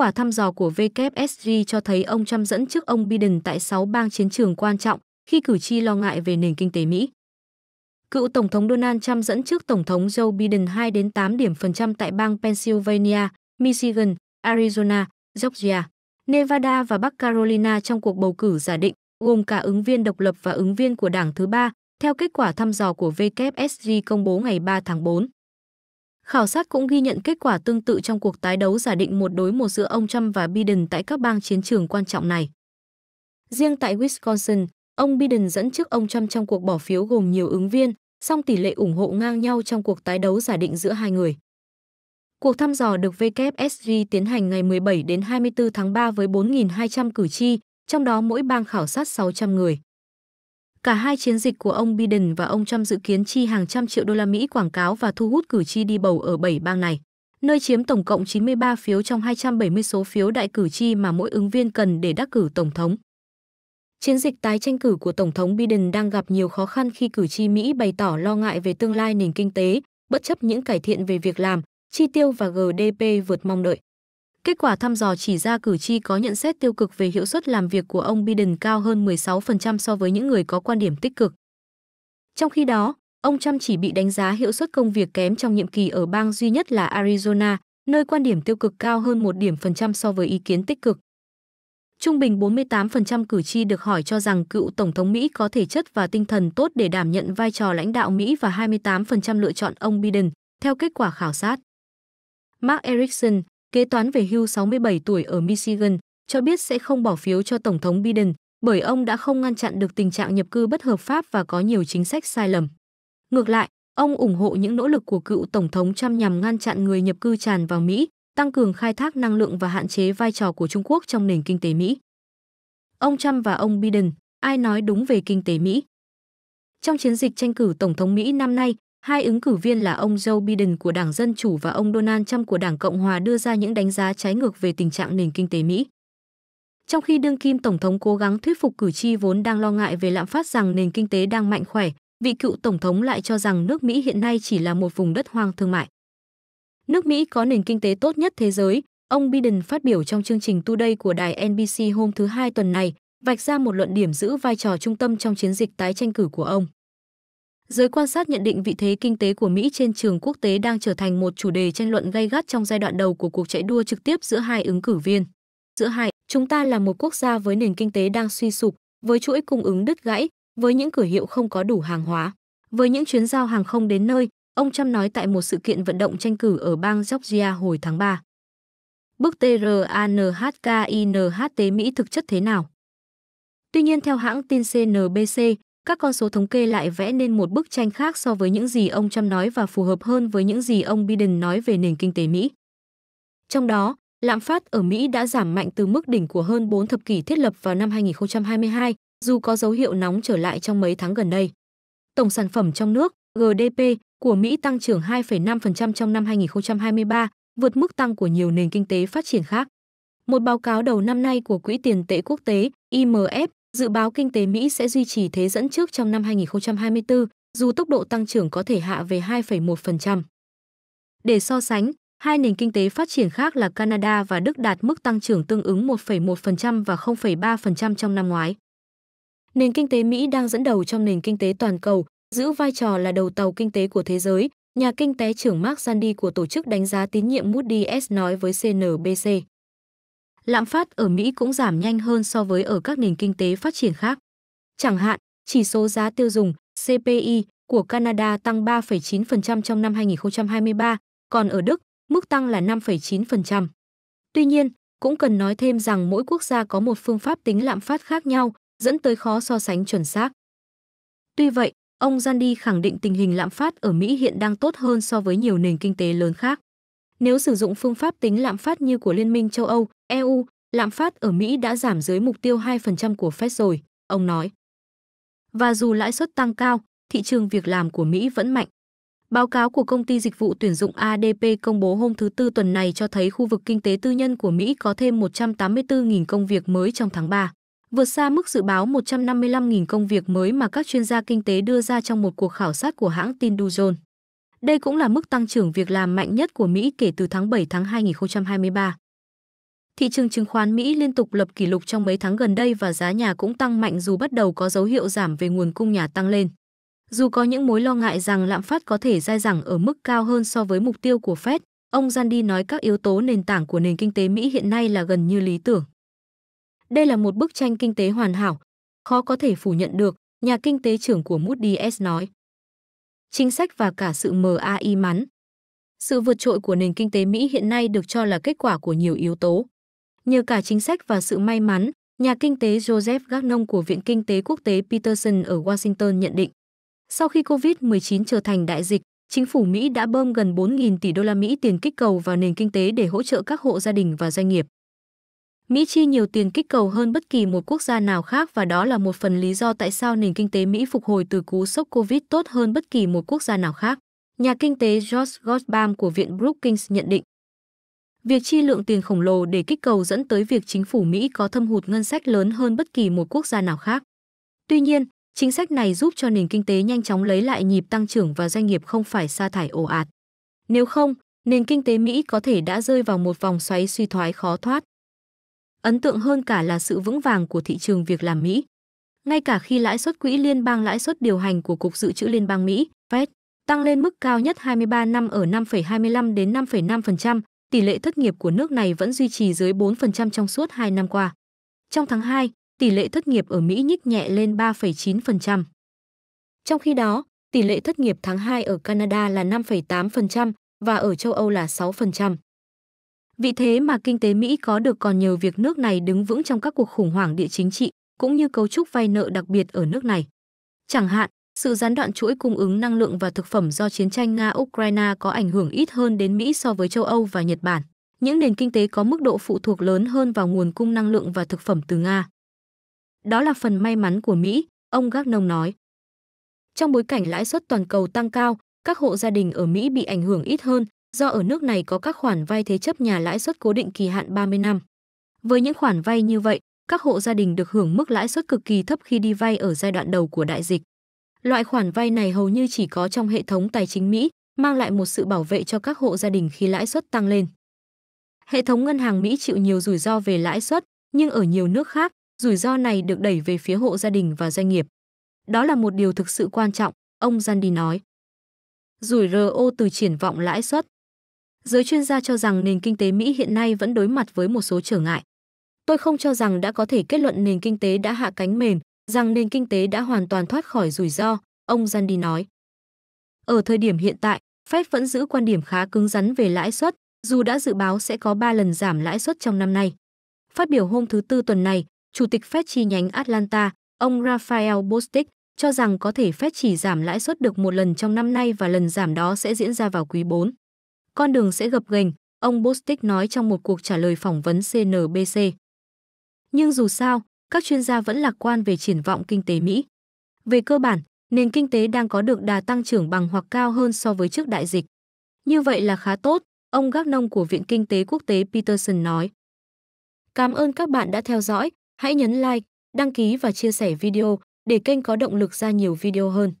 quả thăm dò của WSG cho thấy ông Trump dẫn trước ông Biden tại 6 bang chiến trường quan trọng khi cử tri lo ngại về nền kinh tế Mỹ. Cựu Tổng thống Donald Trump dẫn trước Tổng thống Joe Biden 2 đến 8 điểm phần trăm tại bang Pennsylvania, Michigan, Arizona, Georgia, Nevada và Bắc Carolina trong cuộc bầu cử giả định, gồm cả ứng viên độc lập và ứng viên của đảng thứ ba, theo kết quả thăm dò của WSG công bố ngày 3 tháng 4. Khảo sát cũng ghi nhận kết quả tương tự trong cuộc tái đấu giả định một đối một giữa ông Trump và Biden tại các bang chiến trường quan trọng này. Riêng tại Wisconsin, ông Biden dẫn trước ông Trump trong cuộc bỏ phiếu gồm nhiều ứng viên, song tỷ lệ ủng hộ ngang nhau trong cuộc tái đấu giả định giữa hai người. Cuộc thăm dò được WSG tiến hành ngày 17 đến 24 tháng 3 với 4.200 cử tri, trong đó mỗi bang khảo sát 600 người. Cả hai chiến dịch của ông Biden và ông Trump dự kiến chi hàng trăm triệu đô la Mỹ quảng cáo và thu hút cử tri đi bầu ở 7 bang này, nơi chiếm tổng cộng 93 phiếu trong 270 số phiếu đại cử tri mà mỗi ứng viên cần để đắc cử tổng thống. Chiến dịch tái tranh cử của Tổng thống Biden đang gặp nhiều khó khăn khi cử tri Mỹ bày tỏ lo ngại về tương lai nền kinh tế, bất chấp những cải thiện về việc làm, chi tiêu và GDP vượt mong đợi. Kết quả thăm dò chỉ ra cử tri có nhận xét tiêu cực về hiệu suất làm việc của ông Biden cao hơn 16% so với những người có quan điểm tích cực. Trong khi đó, ông Trump chỉ bị đánh giá hiệu suất công việc kém trong nhiệm kỳ ở bang duy nhất là Arizona, nơi quan điểm tiêu cực cao hơn một điểm phần trăm so với ý kiến tích cực. Trung bình 48% cử tri được hỏi cho rằng cựu Tổng thống Mỹ có thể chất và tinh thần tốt để đảm nhận vai trò lãnh đạo Mỹ và 28% lựa chọn ông Biden, theo kết quả khảo sát. Mark Erickson, kế toán về hưu 67 tuổi ở Michigan, cho biết sẽ không bỏ phiếu cho Tổng thống Biden bởi ông đã không ngăn chặn được tình trạng nhập cư bất hợp pháp và có nhiều chính sách sai lầm. Ngược lại, ông ủng hộ những nỗ lực của cựu Tổng thống Trump nhằm ngăn chặn người nhập cư tràn vào Mỹ, tăng cường khai thác năng lượng và hạn chế vai trò của Trung Quốc trong nền kinh tế Mỹ. Ông Trump và ông Biden, ai nói đúng về kinh tế Mỹ? Trong chiến dịch tranh cử Tổng thống Mỹ năm nay, Hai ứng cử viên là ông Joe Biden của Đảng Dân Chủ và ông Donald Trump của Đảng Cộng Hòa đưa ra những đánh giá trái ngược về tình trạng nền kinh tế Mỹ. Trong khi đương kim Tổng thống cố gắng thuyết phục cử tri vốn đang lo ngại về lạm phát rằng nền kinh tế đang mạnh khỏe, vị cựu Tổng thống lại cho rằng nước Mỹ hiện nay chỉ là một vùng đất hoang thương mại. Nước Mỹ có nền kinh tế tốt nhất thế giới, ông Biden phát biểu trong chương trình Today của đài NBC hôm thứ Hai tuần này, vạch ra một luận điểm giữ vai trò trung tâm trong chiến dịch tái tranh cử của ông. Giới quan sát nhận định vị thế kinh tế của Mỹ trên trường quốc tế đang trở thành một chủ đề tranh luận gay gắt trong giai đoạn đầu của cuộc chạy đua trực tiếp giữa hai ứng cử viên. Giữa hai, chúng ta là một quốc gia với nền kinh tế đang suy sụp, với chuỗi cung ứng đứt gãy, với những cửa hiệu không có đủ hàng hóa, với những chuyến giao hàng không đến nơi, ông Trump nói tại một sự kiện vận động tranh cử ở bang Georgia hồi tháng 3. Bức TRANHKINHT Mỹ thực chất thế nào? Tuy nhiên theo hãng tin CNBC, các con số thống kê lại vẽ nên một bức tranh khác so với những gì ông Trump nói và phù hợp hơn với những gì ông Biden nói về nền kinh tế Mỹ. Trong đó, lạm phát ở Mỹ đã giảm mạnh từ mức đỉnh của hơn 4 thập kỷ thiết lập vào năm 2022, dù có dấu hiệu nóng trở lại trong mấy tháng gần đây. Tổng sản phẩm trong nước, GDP, của Mỹ tăng trưởng 2,5% trong năm 2023, vượt mức tăng của nhiều nền kinh tế phát triển khác. Một báo cáo đầu năm nay của Quỹ tiền tệ quốc tế IMF Dự báo kinh tế Mỹ sẽ duy trì thế dẫn trước trong năm 2024, dù tốc độ tăng trưởng có thể hạ về 2,1%. Để so sánh, hai nền kinh tế phát triển khác là Canada và Đức đạt mức tăng trưởng tương ứng 1,1% và 0,3% trong năm ngoái. Nền kinh tế Mỹ đang dẫn đầu trong nền kinh tế toàn cầu, giữ vai trò là đầu tàu kinh tế của thế giới, nhà kinh tế trưởng Mark Zandi của tổ chức đánh giá tín nhiệm Moody's nói với CNBC lạm phát ở Mỹ cũng giảm nhanh hơn so với ở các nền kinh tế phát triển khác. Chẳng hạn, chỉ số giá tiêu dùng CPI của Canada tăng 3,9% trong năm 2023, còn ở Đức, mức tăng là 5,9%. Tuy nhiên, cũng cần nói thêm rằng mỗi quốc gia có một phương pháp tính lạm phát khác nhau, dẫn tới khó so sánh chuẩn xác. Tuy vậy, ông Zandi khẳng định tình hình lạm phát ở Mỹ hiện đang tốt hơn so với nhiều nền kinh tế lớn khác. Nếu sử dụng phương pháp tính lạm phát như của Liên minh châu Âu, EU, lạm phát ở Mỹ đã giảm dưới mục tiêu 2% của Fed rồi, ông nói. Và dù lãi suất tăng cao, thị trường việc làm của Mỹ vẫn mạnh. Báo cáo của công ty dịch vụ tuyển dụng ADP công bố hôm thứ Tư tuần này cho thấy khu vực kinh tế tư nhân của Mỹ có thêm 184.000 công việc mới trong tháng 3, vượt xa mức dự báo 155.000 công việc mới mà các chuyên gia kinh tế đưa ra trong một cuộc khảo sát của hãng tin Dow Jones. Đây cũng là mức tăng trưởng việc làm mạnh nhất của Mỹ kể từ tháng 7 tháng 2023. Thị trường chứng khoán Mỹ liên tục lập kỷ lục trong mấy tháng gần đây và giá nhà cũng tăng mạnh dù bắt đầu có dấu hiệu giảm về nguồn cung nhà tăng lên. Dù có những mối lo ngại rằng lạm phát có thể dai dẳng ở mức cao hơn so với mục tiêu của Fed, ông Zandi nói các yếu tố nền tảng của nền kinh tế Mỹ hiện nay là gần như lý tưởng. Đây là một bức tranh kinh tế hoàn hảo, khó có thể phủ nhận được, nhà kinh tế trưởng của Moody's nói chính sách và cả sự mờ a mắn. Sự vượt trội của nền kinh tế Mỹ hiện nay được cho là kết quả của nhiều yếu tố. Nhờ cả chính sách và sự may mắn, nhà kinh tế Joseph Gagnon của Viện Kinh tế Quốc tế Peterson ở Washington nhận định. Sau khi COVID-19 trở thành đại dịch, chính phủ Mỹ đã bơm gần 4.000 tỷ đô la Mỹ tiền kích cầu vào nền kinh tế để hỗ trợ các hộ gia đình và doanh nghiệp. Mỹ chi nhiều tiền kích cầu hơn bất kỳ một quốc gia nào khác và đó là một phần lý do tại sao nền kinh tế Mỹ phục hồi từ cú sốc Covid tốt hơn bất kỳ một quốc gia nào khác. Nhà kinh tế George Goldbaum của Viện Brookings nhận định. Việc chi lượng tiền khổng lồ để kích cầu dẫn tới việc chính phủ Mỹ có thâm hụt ngân sách lớn hơn bất kỳ một quốc gia nào khác. Tuy nhiên, chính sách này giúp cho nền kinh tế nhanh chóng lấy lại nhịp tăng trưởng và doanh nghiệp không phải sa thải ồ ạt. Nếu không, nền kinh tế Mỹ có thể đã rơi vào một vòng xoáy suy thoái khó thoát. Ấn tượng hơn cả là sự vững vàng của thị trường việc làm Mỹ. Ngay cả khi lãi suất quỹ liên bang lãi suất điều hành của Cục Dự trữ Liên bang Mỹ, Fed, tăng lên mức cao nhất 23 năm ở 5,25 đến 5,5%, tỷ lệ thất nghiệp của nước này vẫn duy trì dưới 4% trong suốt 2 năm qua. Trong tháng 2, tỷ lệ thất nghiệp ở Mỹ nhích nhẹ lên 3,9%. Trong khi đó, tỷ lệ thất nghiệp tháng 2 ở Canada là 5,8% và ở châu Âu là 6%. Vì thế mà kinh tế Mỹ có được còn nhờ việc nước này đứng vững trong các cuộc khủng hoảng địa chính trị, cũng như cấu trúc vay nợ đặc biệt ở nước này. Chẳng hạn, sự gián đoạn chuỗi cung ứng năng lượng và thực phẩm do chiến tranh Nga-Ukraine có ảnh hưởng ít hơn đến Mỹ so với châu Âu và Nhật Bản, những nền kinh tế có mức độ phụ thuộc lớn hơn vào nguồn cung năng lượng và thực phẩm từ Nga. Đó là phần may mắn của Mỹ, ông Gagnon nói. Trong bối cảnh lãi suất toàn cầu tăng cao, các hộ gia đình ở Mỹ bị ảnh hưởng ít hơn, do ở nước này có các khoản vay thế chấp nhà lãi suất cố định kỳ hạn 30 năm. Với những khoản vay như vậy, các hộ gia đình được hưởng mức lãi suất cực kỳ thấp khi đi vay ở giai đoạn đầu của đại dịch. Loại khoản vay này hầu như chỉ có trong hệ thống tài chính Mỹ, mang lại một sự bảo vệ cho các hộ gia đình khi lãi suất tăng lên. Hệ thống ngân hàng Mỹ chịu nhiều rủi ro về lãi suất, nhưng ở nhiều nước khác, rủi ro này được đẩy về phía hộ gia đình và doanh nghiệp. Đó là một điều thực sự quan trọng, ông Zandi nói. Rủi ro từ triển vọng lãi suất giới chuyên gia cho rằng nền kinh tế Mỹ hiện nay vẫn đối mặt với một số trở ngại. Tôi không cho rằng đã có thể kết luận nền kinh tế đã hạ cánh mềm, rằng nền kinh tế đã hoàn toàn thoát khỏi rủi ro, ông Zandi nói. Ở thời điểm hiện tại, Fed vẫn giữ quan điểm khá cứng rắn về lãi suất, dù đã dự báo sẽ có 3 lần giảm lãi suất trong năm nay. Phát biểu hôm thứ Tư tuần này, Chủ tịch Fed chi nhánh Atlanta, ông Rafael Bostic, cho rằng có thể Fed chỉ giảm lãi suất được một lần trong năm nay và lần giảm đó sẽ diễn ra vào quý 4 con đường sẽ gập ghềnh, ông Bostic nói trong một cuộc trả lời phỏng vấn CNBC. Nhưng dù sao, các chuyên gia vẫn lạc quan về triển vọng kinh tế Mỹ. Về cơ bản, nền kinh tế đang có được đà tăng trưởng bằng hoặc cao hơn so với trước đại dịch. Như vậy là khá tốt, ông Gác Nông của Viện Kinh tế Quốc tế Peterson nói. Cảm ơn các bạn đã theo dõi, hãy nhấn like, đăng ký và chia sẻ video để kênh có động lực ra nhiều video hơn.